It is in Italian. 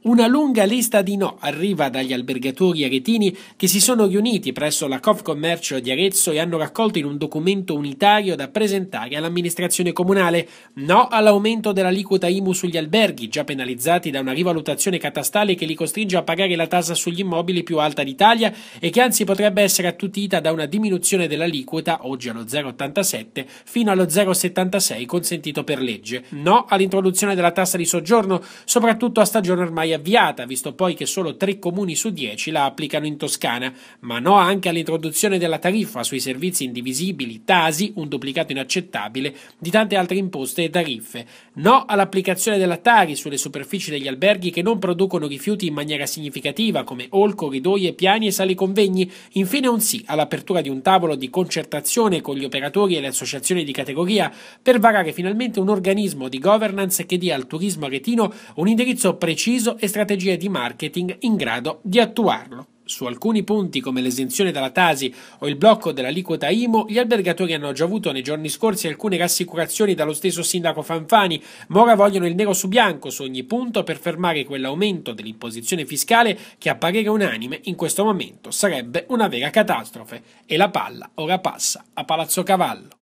Una lunga lista di no arriva dagli albergatori aretini che si sono riuniti presso la COF Commercio di Arezzo e hanno raccolto in un documento unitario da presentare all'amministrazione comunale. No all'aumento dell'aliquota IMU sugli alberghi, già penalizzati da una rivalutazione catastale che li costringe a pagare la tassa sugli immobili più alta d'Italia e che anzi potrebbe essere attutita da una diminuzione dell'aliquota, oggi allo 0,87, fino allo 0,76 consentito per legge. No all'introduzione della tassa di soggiorno, soprattutto a stagione ormai mai avviata, visto poi che solo tre comuni su dieci la applicano in Toscana, ma no anche all'introduzione della tariffa sui servizi indivisibili, tasi, un duplicato inaccettabile, di tante altre imposte e tariffe. No all'applicazione della Tari sulle superfici degli alberghi che non producono rifiuti in maniera significativa, come hall, corridoie, piani e sali convegni. Infine un sì all'apertura di un tavolo di concertazione con gli operatori e le associazioni di categoria per varare finalmente un organismo di governance che dia al turismo aretino un indirizzo preciso e strategie di marketing in grado di attuarlo. Su alcuni punti come l'esenzione dalla Tasi o il blocco dell'aliquota IMO, gli albergatori hanno già avuto nei giorni scorsi alcune rassicurazioni dallo stesso sindaco Fanfani, ma ora vogliono il nero su bianco su ogni punto per fermare quell'aumento dell'imposizione fiscale che a parere unanime in questo momento sarebbe una vera catastrofe. E la palla ora passa a Palazzo Cavallo.